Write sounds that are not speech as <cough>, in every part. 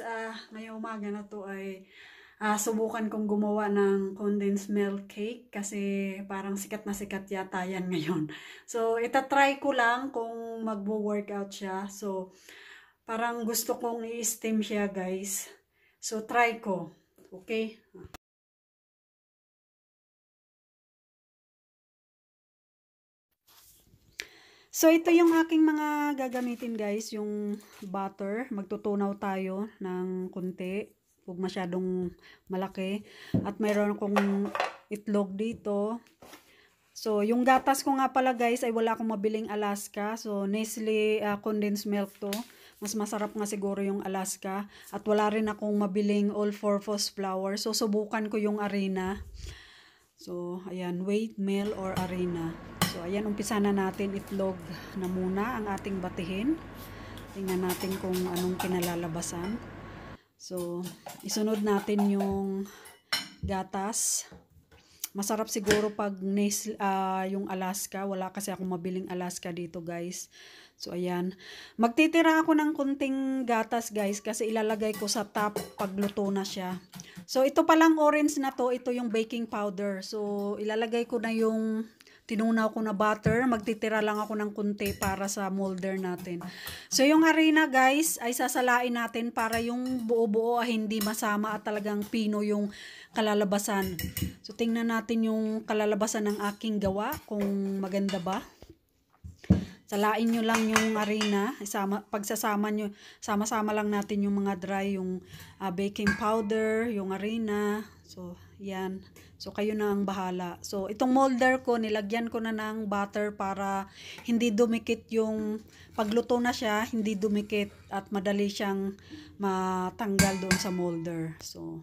guys, uh, ah, ngayong umaga na to ay uh, subukan kong gumawa ng condensed milk cake kasi parang sikat na sikat yata yan <laughs> ngayon. So, itatry ko lang kung magbo-workout siya. So, parang gusto kong i-steam siya guys. So, try ko. Okay? So, ito yung aking mga gagamitin guys, yung butter. Magtutunaw tayo ng kunti. Huwag masyadong malaki. At mayroon akong itlog dito. So, yung gatas ko nga pala guys ay wala akong mabiling Alaska. So, Nestle uh, condensed milk to. Mas masarap nga siguro yung Alaska. At wala rin akong mabiling all-purpose flour. So, subukan ko yung arena. So, ayan, wheat, meal, or arena. So, ayan, umpisa na natin itlog na muna ang ating batihin. Tingnan natin kung anong kinalalabasan. So, isunod natin yung gatas. Masarap siguro pag uh, yung Alaska. Wala kasi akong mabiling Alaska dito, guys. So, ayan. Magtitira ako ng kunting gatas, guys, kasi ilalagay ko sa top pag luto na siya. So, ito palang orange na to, ito yung baking powder. So, ilalagay ko na yung tinunaw ko na butter. Magtitira lang ako ng kunti para sa molder natin. So yung harina guys ay sasalain natin para yung buo-buo ay hindi masama at talagang pino yung kalalabasan. So tingnan natin yung kalalabasan ng aking gawa kung maganda ba. Salain nyo lang yung harina, Isama, pagsasama nyo, sama-sama lang natin yung mga dry, yung uh, baking powder, yung harina. So, yan. So, kayo na ang bahala. So, itong molder ko, nilagyan ko na ng butter para hindi dumikit yung pagluto na siya, hindi dumikit at madali siyang matanggal doon sa molder. So,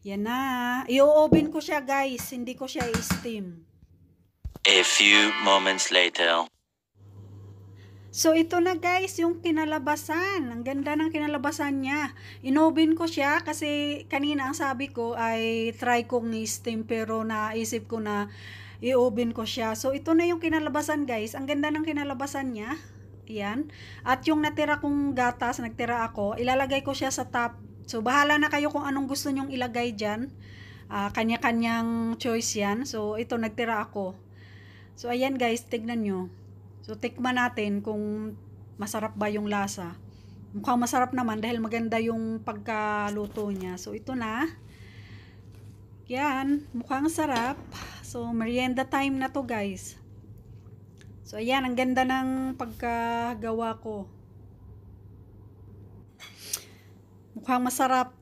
yan na. I-oven ko siya guys. Hindi ko siya i-steam. A few moments later. So, ito na guys, yung kinalabasan. Ang ganda ng kinalabasan niya. Inobin ko siya kasi kanina ang sabi ko ay try kong i-steam pero naisip ko na i-oven ko siya. So, ito na yung kinalabasan guys. Ang ganda ng kinalabasan niya. Ayan. At yung natira kong gatas, nagtira ako, ilalagay ko siya sa top. So, bahala na kayo kung anong gusto nyong ilagay dyan. Uh, Kanya-kanyang choice yan. So, ito nagtira ako. So, ayan guys, tignan nyo. So, tikman natin kung masarap ba yung lasa. Mukhang masarap naman dahil maganda yung pagkaluto niya. So, ito na. Yan. Mukhang sarap. So, merienda time na to guys. So, ayan. Ang ganda ng pagkagawa ko. Mukhang masarap.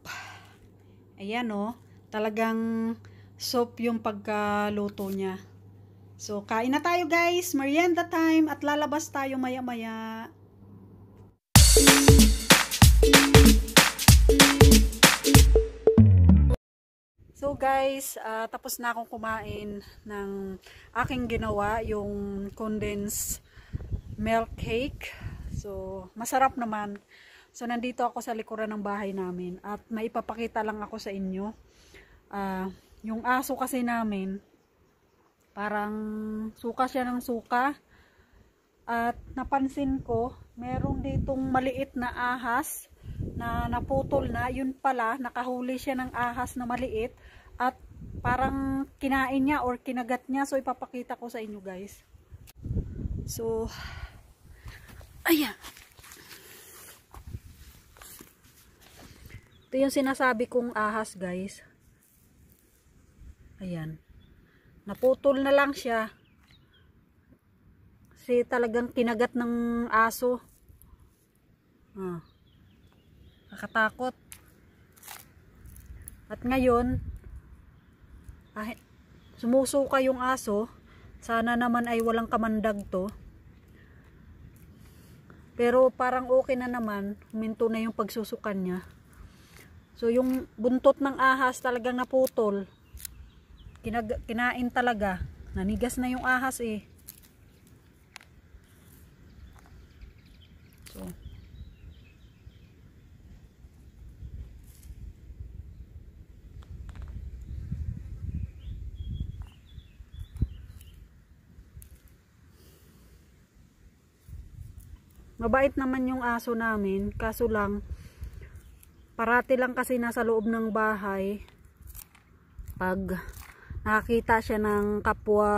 Ayan, oh. Talagang soap yung pagkaluto niya. So, kain na tayo guys. Merienda time at lalabas tayo maya-maya. So guys, uh, tapos na akong kumain ng aking ginawa, yung condensed milk cake. So, masarap naman. So, nandito ako sa likuran ng bahay namin at maipapakita lang ako sa inyo. Uh, yung aso kasi namin, Parang suka siya ng suka. At napansin ko, merong ditong maliit na ahas na naputol na. Yun pala, nakahuli siya ng ahas na maliit. At parang kinain niya or kinagat niya. So, ipapakita ko sa inyo guys. So, ayan. Ito yung sinasabi kong ahas guys. Ayan naputol na lang siya kasi talagang kinagat ng aso ah, nakatakot at ngayon ah, sumusuka yung aso sana naman ay walang kamandag to pero parang okay na naman, huminto na yung pagsusukan niya. So yung buntot ng ahas talagang naputol kinag kinain talaga. Nanigas na yung ahas eh. So. Mabait naman yung aso namin, kaso lang parati lang kasi nasa loob ng bahay pag nakakita siya ng kapwa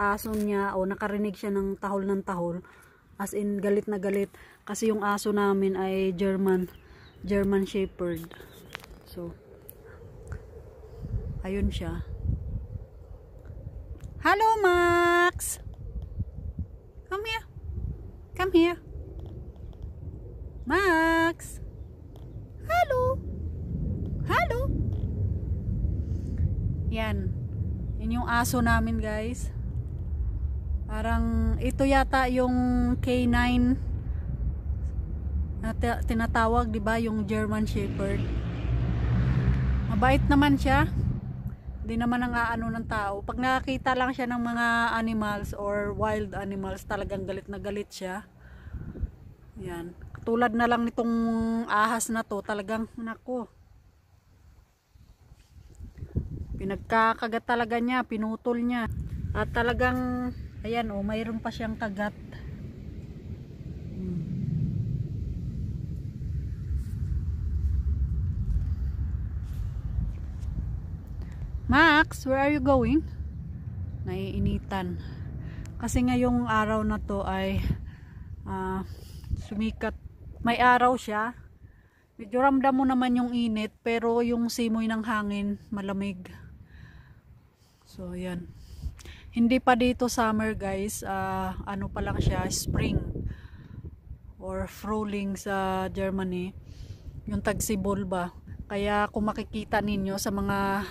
aso niya o nakarinig siya ng tahol ng tahol as in galit na galit kasi yung aso namin ay German German Shepherd so ayun siya hello Max come here come here Max hello hello yan yun yung aso namin guys. Parang ito yata yung K9 na tinatawag 'di ba yung German Shepherd. Mabait naman siya. Hindi naman ang aano ng tao. Pag nakakita lang siya ng mga animals or wild animals, talagang galit na galit siya. Yan. Katulad na lang nitong ahas na to, talagang nako pinagkakagat talaga niya pinutol niya at talagang ayan oh mayroon pa siyang kagat Max, where are you going? Naiinitan. Kasi ngayong araw na to ay uh, sumikat. May araw siya. Medyo ramdam mo naman yung init pero yung simoy ng hangin malamig. So, ayan. Hindi pa dito summer, guys. Uh, ano pa lang siya, spring or froling sa Germany. Yung tagsibol ba. Kaya kung makikita ninyo sa mga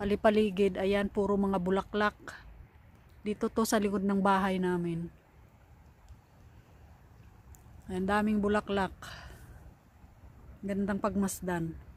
palipaligid, ayan, puro mga bulaklak. Dito to sa likod ng bahay namin. Ayan, daming bulaklak. Gandang pagmasdan.